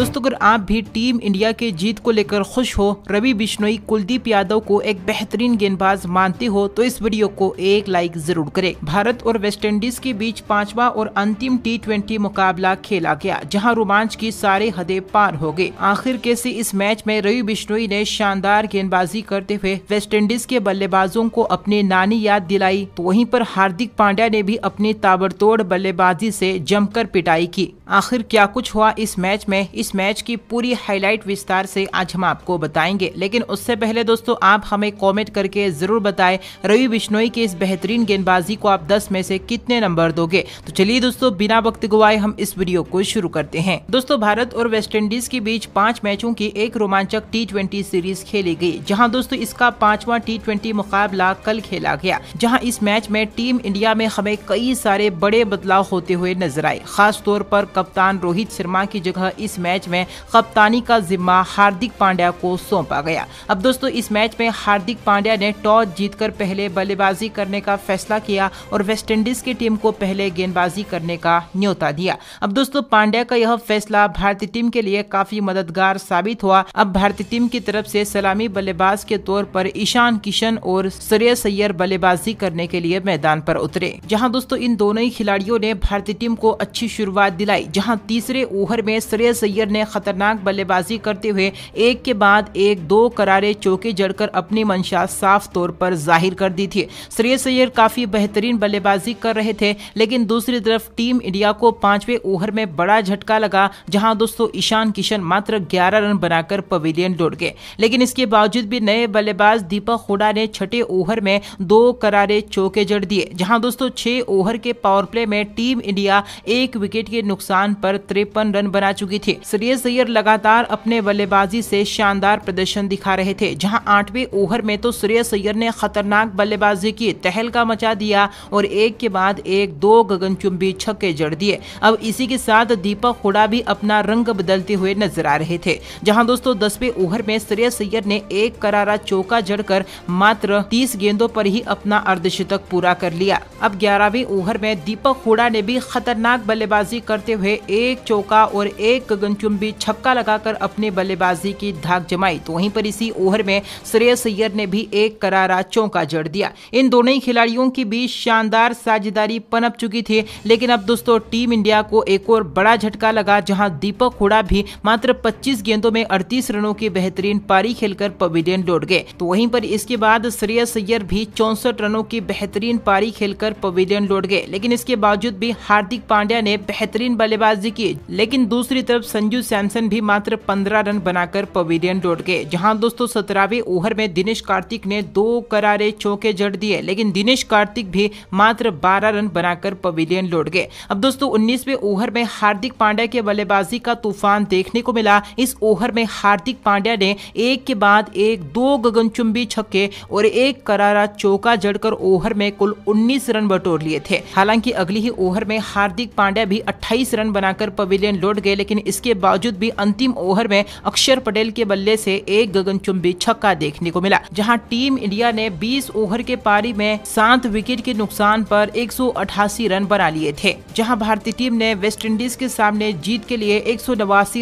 दोस्तों अगर आप भी टीम इंडिया के जीत को लेकर खुश हो रवि बिश्नोई कुलदीप यादव को एक बेहतरीन गेंदबाज मानते हो तो इस वीडियो को एक लाइक जरूर करें भारत और वेस्टइंडीज के बीच पांचवा और अंतिम टी मुकाबला खेला गया जहां रोमांच की सारे हदे पार हो गए आखिर कैसे इस मैच में रवि बिश्नोई ने शानदार गेंदबाजी करते हुए इंडीज के बल्लेबाजों को अपने नानी याद दिलाई तो वही आरोप हार्दिक पांड्या ने भी अपनी ताबड़तोड़ बल्लेबाजी ऐसी जमकर पिटाई की आखिर क्या कुछ हुआ इस मैच में इस इस मैच की पूरी हाईलाइट विस्तार से आज हम आपको बताएंगे लेकिन उससे पहले दोस्तों आप हमें कॉमेंट करके जरूर बताएं रवि बिश्नोई के इस बेहतरीन गेंदबाजी को आप दस में से कितने नंबर दोगे तो चलिए दोस्तों बिना वक्त गुवाए हम इस वीडियो को शुरू करते हैं दोस्तों भारत और वेस्ट इंडीज के बीच पांच मैचों की एक रोमांचक टी सीरीज खेली गई जहां दोस्तों इसका पांचवा टी मुकाबला कल खेला गया जहां इस मैच में टीम इंडिया में हमें कई सारे बड़े बदलाव होते हुए नजर आए खास तौर पर कप्तान रोहित शर्मा की जगह इस मैच मैच में कप्तानी का जिम्मा हार्दिक पांड्या को सौंपा गया अब दोस्तों इस मैच में हार्दिक पांड्या ने टॉस जीतकर पहले बल्लेबाजी करने का फैसला किया और वेस्टइंडीज की टीम को पहले गेंदबाजी करने का न्योता दिया अब दोस्तों पांड्या का यह फैसला भारतीय टीम के लिए काफी मददगार साबित हुआ अब भारतीय टीम की तरफ से सलामी बल्लेबाज के तौर पर ईशान किशन और सरय सैयर बल्लेबाजी करने के लिए मैदान पर उतरे जहां दोस्तों इन दोनों ही खिलाड़ियों ने भारतीय टीम को अच्छी शुरुआत दिलाई जहां तीसरे ओवर में सरय सैयर ने खतरनाक बल्लेबाजी करते हुए एक के बाद एक दो करारे चौके जड़कर अपनी मंशा साफ तौर पर जाहिर कर दी थी श्रेय सैयर काफी बेहतरीन बल्लेबाजी कर रहे थे लेकिन दूसरी तरफ टीम इंडिया को पांचवें ओवर में बड़ा झटका लगा जहां दोस्तों ईशान किशन मात्र 11 रन बनाकर पवेलियन लौट गए लेकिन इसके बावजूद भी नए बल्लेबाज दीपक हुडा ने छठे ओवर में दो करारे चौके जड़ दिए जहां दोस्तों छह ओवर के पावर प्ले में टीम इंडिया एक विकेट के नुकसान पर तिरपन रन बना चुकी थी श्रेयस अय्यर लगातार अपने बल्लेबाजी से शानदार प्रदर्शन दिखा रहे थे जहां आठवें ओवर में तो श्रेयस अय्यर ने खतरनाक बल्लेबाजी की तहलका मचा दिया और एक के बाद एक दो गगनचुंबी छक्के जड़ दिए अब इसी के साथ दीपक हुडा भी अपना रंग बदलते हुए नजर आ रहे थे जहाँ दोस्तों दसवें ओवर में श्रेयस अय्यर ने एक करारा चौका जड़कर मात्र तीस गेंदों पर ही अपना अर्धशतक पूरा कर लिया अब ग्यारहवें ओवर में दीपक हुडा ने भी खतरनाक बल्लेबाजी करते हुए एक चौका और एक गगन चुन भी छक्का लगाकर अपने बल्लेबाजी की धाक जमाई तो वहीं पर इसी ओवर में श्रेयस अय्यर ने भी एक करारा चौका जड़ दिया इन दोनों ही खिलाड़ियों के बीच शानदार साझेदारी पनप चुकी थी लेकिन अब दोस्तों टीम इंडिया को एक और बड़ा झटका लगा जहां दीपक हुडा भी मात्र 25 गेंदों में 38 रनों की बेहतरीन पारी खेलकर पवेलियन लौट गए तो वहीं पर इसके बाद श्रेयस अय्यर भी चौसठ रनों की बेहतरीन पारी खेलकर पवेलियन लौट गए लेकिन इसके बावजूद भी हार्दिक पांड्या ने बेहतरीन बल्लेबाजी की लेकिन दूसरी तरफ संजय संजू सैमसन भी मात्र 15 रन बनाकर पवेलियन लौट गए जहां दोस्तों सत्रहवें ओवर में दिनेश कार्तिक ने दो करारे चौके जड़ दिए लेकिन दिनेश कार्तिक भी मात्र 12 रन बनाकर पवेलियन लौट गए अब दोस्तों उन्नीसवे ओवर में हार्दिक पांड्या के बल्लेबाजी का तूफान देखने को मिला इस ओवर में हार्दिक पांड्या ने एक के बाद एक दो गगनचुंबी छक्के और एक करारा चौका जड़कर ओवर में कुल उन्नीस रन बटोर लिए थे हालांकि अगली ही ओवर में हार्दिक पांड्या भी अट्ठाईस रन बनाकर पवेलियन लौट गए लेकिन इसके बावजूद भी अंतिम ओवर में अक्षर पटेल के बल्ले से एक गगनचुंबी छक्का देखने को मिला जहां टीम इंडिया ने 20 ओवर के पारी में सात विकेट के नुकसान पर 188 रन बना लिए थे जहां भारतीय टीम ने वेस्ट इंडीज के सामने जीत के लिए एक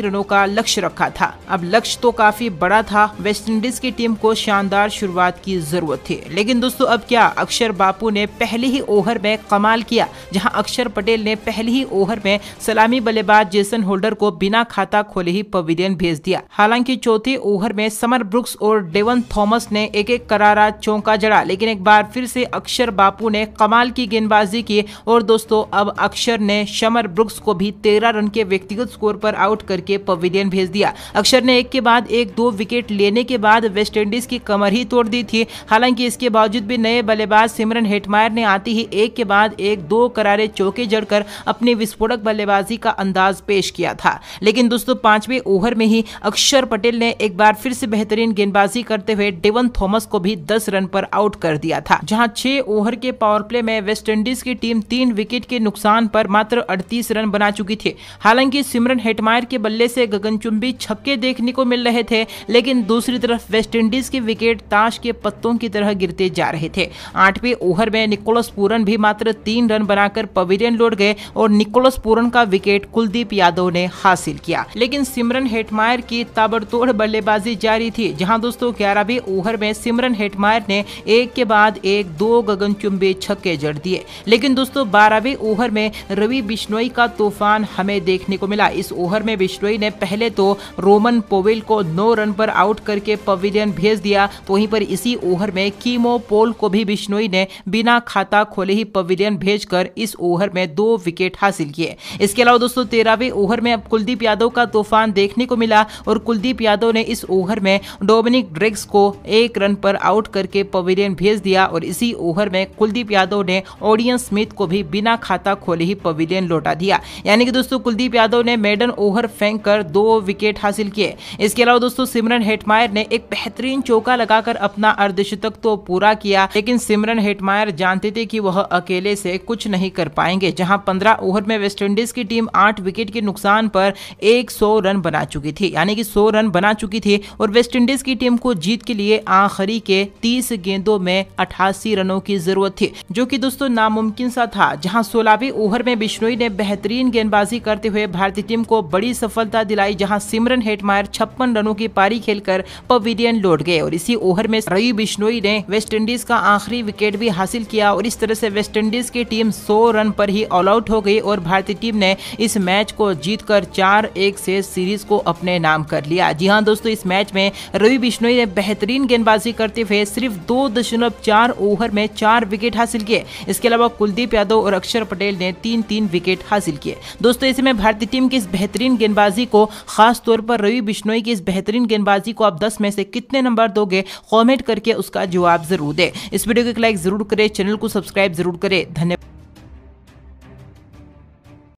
रनों का लक्ष्य रखा था अब लक्ष्य तो काफी बड़ा था वेस्ट इंडीज की टीम को शानदार शुरुआत की जरूरत थी लेकिन दोस्तों अब क्या अक्षर बापू ने पहले ही ओवर में कमाल किया जहां अक्षर पटेल ने पहले ही ओवर में सलामी बल्लेबाज जेसन होल्डर को बिना खाता खोले ही पवेलियन भेज दिया हालांकि चौथी ओवर में समर ब्रुक्स और डेवन थॉमस ने एक एक करारा चौंका जड़ा लेकिन एक बार फिर से अक्षर बापू ने कमाल की गेंदबाजी की और दोस्तों अब अक्षर ने समर ब्रुक्स को भी तेरह रन के व्यक्तिगत स्कोर पर आउट करके पवेलियन भेज दिया अक्षर ने एक के बाद एक दो विकेट लेने के बाद वेस्ट इंडीज की कमर ही तोड़ दी थी हालांकि इसके बावजूद भी नए बल्लेबाज सिमरन हेटमायर ने आते ही एक के बाद एक दो करारे चौके जड़कर अपनी विस्फोटक बल्लेबाजी का अंदाज पेश किया था लेकिन लेकिन दोस्तों पांचवें ओवर में ही अक्षर पटेल ने एक बार फिर से बेहतरीन गेंदबाजी करते हुए डेवन थॉमस को भी दस रन पर आउट कर दिया था जहां छह ओवर के पावर प्ले में वेस्ट इंडीज की टीम तीन विकेट के नुकसान पर मात्र 38 रन बना चुकी थी हालांकि सिमरन हेटमायर के बल्ले से गगनचुंबी छक्के देखने को मिल रहे थे लेकिन दूसरी तरफ वेस्ट इंडीज के विकेट ताश के पत्तों की तरह गिरते जा रहे थे आठवें ओवर में निकोलस पूरन भी मात्र तीन रन बनाकर पवेलियन लौट गए और निकोलस पूरन का विकेट कुलदीप यादव ने हासिल किया किया लेकिन सिमरन हेटमायर की ताबड़तोड़ बल्लेबाजी जारी थी जहां दोस्तों ग्यारहवीं ओवर में सिमरन हेटमायर ने एक के बाद एक दो गगनचुंबी छक्के जड़ दिए लेकिन दोस्तों बारहवें ओवर में रवि बिश्नोई का तूफान हमें देखने को मिला इस ओवर में बिश्नोई ने पहले तो रोमन पोविल को नौ रन पर आउट करके पवेलियन भेज दिया तो वहीं पर इसी ओवर में कीमो पोल को भी बिश्नोई ने बिना खाता खोले ही पवेलियन भेजकर इस ओवर में दो विकेट हासिल किए इसके अलावा दोस्तों तेरहवीं ओवर में अब कुलदीप यादव यादव का तूफान देखने को मिला और कुलदीप यादव ने इस ओवर में डोमिनिक ड्रेग्स को एक रन पर आउट करके पवेलियन भेज दिया और इसी ओवर में कुलदीप यादव ने ऑडियंस स्मिथ को भी बिना खाता खोले ही पवेलियन लौटा दिया यानी कि दोस्तों कुलदीप यादव ने मेडन ओवर फेंक कर दो विकेट हासिल किए इसके अलावा दोस्तों सिमरन हेटमायर ने एक बेहतरीन चौका लगाकर अपना अर्धशतक तो पूरा किया लेकिन सिमरन हेटमायर जानते थे कि वह अकेले से कुछ नहीं कर पाएंगे जहां पंद्रह ओवर में वेस्टइंडीज की टीम आठ विकेट के नुकसान पर 100 रन बना चुकी थी यानी कि 100 रन बना चुकी थी और वेस्टइंडीज की टीम को जीत के लिए आखिरी के 30 गेंदों में 88 रनों की जरूरत थी जो कि दोस्तों नामुमकिन सा था जहां सोलहवीं ओवर में बिश्नोई ने बेहतरीन गेंदबाजी करते हुए भारतीय टीम को बड़ी सफलता दिलाई जहां सिमरन हेटमायर छप्पन रनों की पारी खेलकर पवेलियन लौट गए और इसी ओवर में रवि बिश्नोई ने इंडीज का आखिरी विकेट भी हासिल किया और इस तरह से इंडीज की टीम 100 रन पर ही ऑल आउट हो गई और भारतीय टीम ने इस मैच को जीतकर चार एक से सीरीज को अपने नाम कर लिया जी हाँ दोस्तों इस मैच में रवि बिश्नोई ने बेहतरीन गेंदबाजी करते हुए सिर्फ दो दशमलव चार ओवर में चार विकेट हासिल किए इसके अलावा कुलदीप यादव और अक्षर पटेल ने तीन तीन विकेट हासिल किए दोस्तों इसमें भारतीय टीम की इस बेहतरीन गेंदबाजी को खास तौर पर रवि बिश्नोई की इस बेहतरीन गेंदबाजी को आप दस में से कितने नंबर दोगे कॉमेंट करके उसका जवाब जरूर दे इस वीडियो को एक लाइक जरूर करे चैनल को सब्सक्राइब जरूर करे धन्यवाद